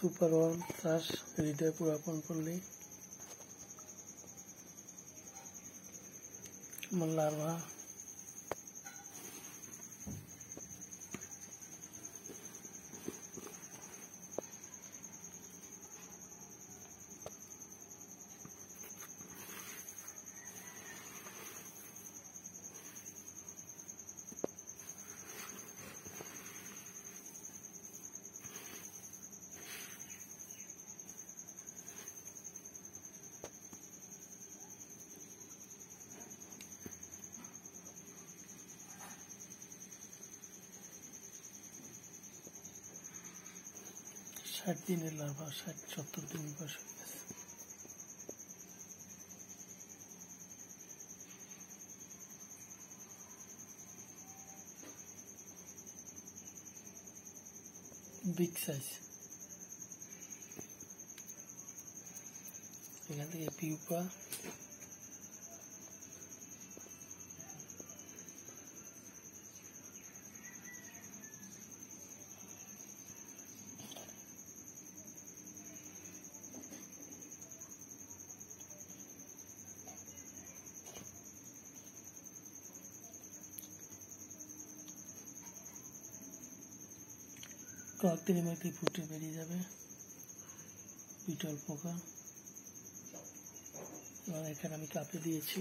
super warm plus ridder pura pun pun ষাট দিনের larva ষাট সত্তর দিনের বয়স হয়ে গেছে বিগ সাইজ এখান থেকে পিউপা কয়েকদিনের মধ্যে ফুটে বেরিয়ে যাবে বিটল পোকা এবং এখানে আমি কাপে দিয়েছি